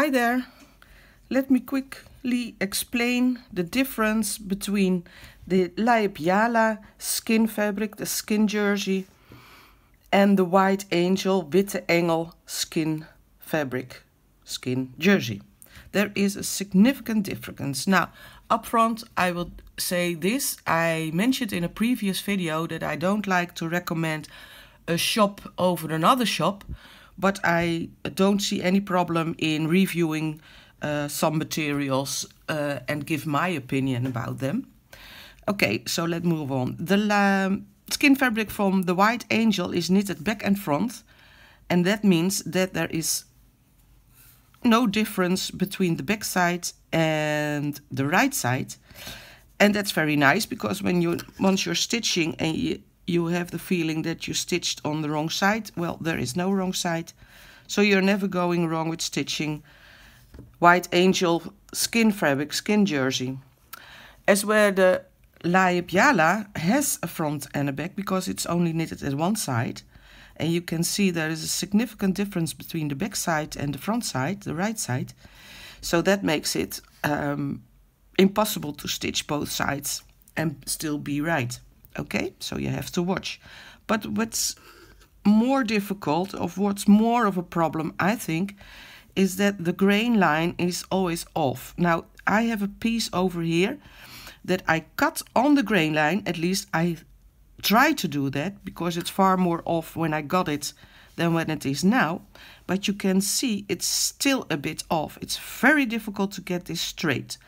Hi there. Let me quickly explain the difference between the Laipiala skin fabric, the skin jersey, and the White Angel, Witte Engel skin fabric, skin jersey. There is a significant difference. Now, up front, I will say this. I mentioned in a previous video that I don't like to recommend a shop over another shop but I don't see any problem in reviewing uh, some materials uh, and give my opinion about them. Okay, so let's move on. The um, skin fabric from the White Angel is knitted back and front, and that means that there is no difference between the back side and the right side. And that's very nice because when you once you're stitching and you, you have the feeling that you stitched on the wrong side. Well, there is no wrong side, so you're never going wrong with stitching White Angel skin fabric, skin jersey. As where the Laie has a front and a back because it's only knitted at one side. And you can see there is a significant difference between the back side and the front side, the right side. So that makes it um, impossible to stitch both sides and still be right. Okay, so you have to watch. But what's more difficult, of what's more of a problem, I think, is that the grain line is always off. Now, I have a piece over here that I cut on the grain line, at least I try to do that because it's far more off when I got it than when it is now. But you can see it's still a bit off. It's very difficult to get this straight.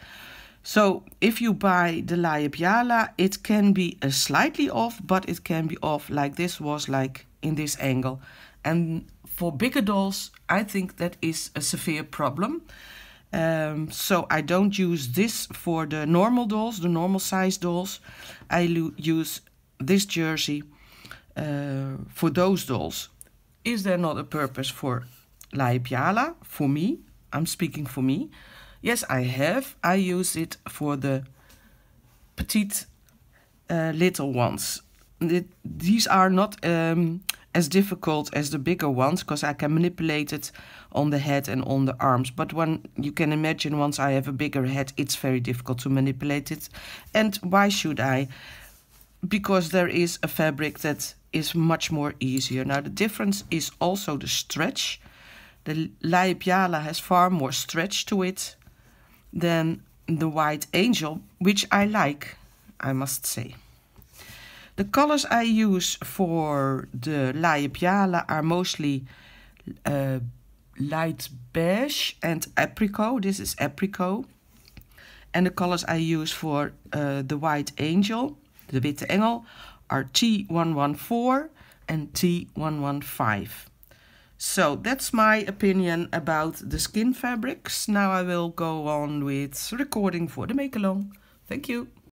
So if you buy the Laipiala, it can be a uh, slightly off, but it can be off like this was like in this angle. And for bigger dolls, I think that is a severe problem. Um, so I don't use this for the normal dolls, the normal size dolls. I use this jersey uh, for those dolls. Is there not a purpose for Laipiala? For me, I'm speaking for me. Yes, I have. I use it for the petite uh, little ones. It, these are not um, as difficult as the bigger ones because I can manipulate it on the head and on the arms. But when you can imagine once I have a bigger head, it's very difficult to manipulate it. And why should I? Because there is a fabric that is much more easier. Now the difference is also the stretch. The Laipiala has far more stretch to it than the White Angel, which I like, I must say. The colors I use for the Laipiala are mostly uh, light beige and apricot. This is apricot. And the colors I use for uh, the White Angel, the Witte Engel, are T114 and T115. So that's my opinion about the skin fabrics. Now I will go on with recording for the make along. Thank you.